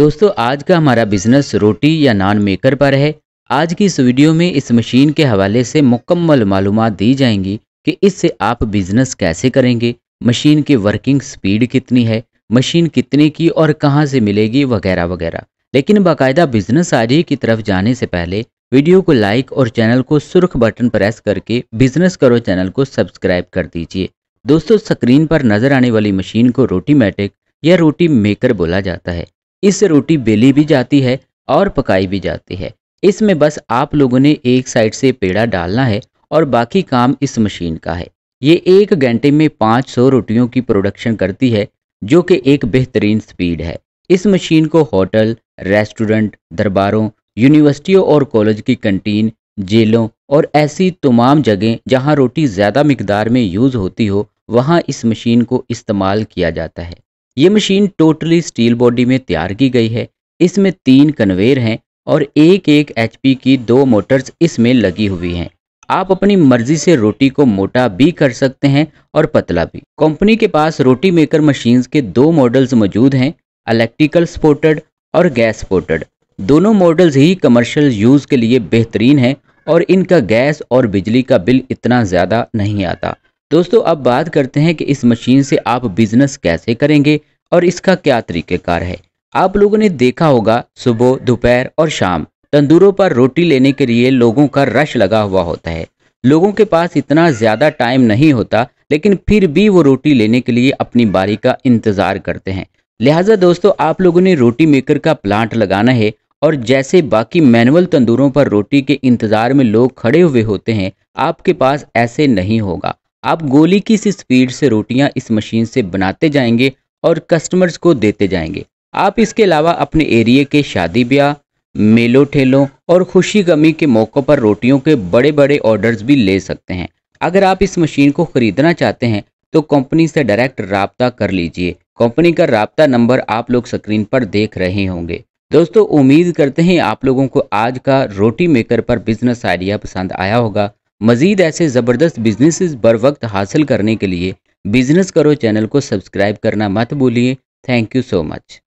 दोस्तों आज का हमारा बिजनेस रोटी या नान मेकर पर है आज की इस वीडियो में इस मशीन के हवाले से मुकम्मल मालूम दी जाएंगी कि इससे आप बिजनेस कैसे करेंगे मशीन की वर्किंग स्पीड कितनी है मशीन कितने की और कहाँ से मिलेगी वगैरह वगैरह लेकिन बाकायदा बिजनेस आइडिया की तरफ जाने से पहले वीडियो को लाइक और चैनल को सुर्ख बटन प्रेस करके बिजनेस करो चैनल को सब्सक्राइब कर दीजिए दोस्तों स्क्रीन पर नजर आने वाली मशीन को रोटी मैटिक या रोटी मेकर बोला जाता है इससे रोटी बेली भी जाती है और पकाई भी जाती है इसमें बस आप लोगों ने एक साइड से पेड़ा डालना है और बाकी काम इस मशीन का है ये एक घंटे में 500 रोटियों की प्रोडक्शन करती है जो कि एक बेहतरीन स्पीड है इस मशीन को होटल रेस्टोरेंट दरबारों यूनिवर्सिटियों और कॉलेज की कंटीन जेलों और ऐसी तमाम जगह जहां रोटी ज़्यादा मकदार में यूज़ होती हो वहां इस मशीन को इस्तेमाल किया जाता है ये मशीन टोटली स्टील बॉडी में तैयार की गई है इसमें तीन कन्वेयर हैं और एक एक एचपी की दो मोटर्स इसमें लगी हुई हैं आप अपनी मर्जी से रोटी को मोटा भी कर सकते हैं और पतला भी कंपनी के पास रोटी मेकर मशीन के दो मॉडल्स मौजूद हैं इलेक्ट्रिकल स्पोर्टेड और गैस स्पोर्टेड दोनों मॉडल्स ही कमर्शियल यूज़ के लिए बेहतरीन हैं और इनका गैस और बिजली का बिल इतना ज़्यादा नहीं आता दोस्तों अब बात करते हैं कि इस मशीन से आप बिजनेस कैसे करेंगे और इसका क्या तरीक़ेकार है आप लोगों ने देखा होगा सुबह दोपहर और शाम तंदूरों पर रोटी लेने के लिए लोगों का रश लगा हुआ होता है लोगों के पास इतना ज़्यादा टाइम नहीं होता लेकिन फिर भी वो रोटी लेने के लिए अपनी बारी का इंतज़ार करते हैं लिहाजा दोस्तों आप लोगों ने रोटी मेकर का प्लांट लगाना है और जैसे बाकी मैनुअल तंदूरों पर रोटी के इंतज़ार में लोग खड़े हुए होते हैं आपके पास ऐसे नहीं होगा आप गोली की सी स्पीड से रोटियां इस मशीन से बनाते जाएंगे और कस्टमर्स को देते जाएंगे आप इसके अलावा अपने एरिए के शादी ब्याह मेलों ठेलों और खुशी गमी के मौक़ों पर रोटियों के बड़े बड़े ऑर्डर्स भी ले सकते हैं अगर आप इस मशीन को ख़रीदना चाहते हैं तो कंपनी से डायरेक्ट रबता कर लीजिए कंपनी का रबता नंबर आप लोग स्क्रीन पर देख रहे होंगे दोस्तों उम्मीद करते हैं आप लोगों को आज का रोटी मेकर पर बिजनेस आइडिया पसंद आया होगा मज़ीद ऐसे ज़बरदस्त बिजनेस बर वक्त हासिल करने के लिए बिजनेस करो चैनल को सब्सक्राइब करना मत भूलिए थैंक यू सो मच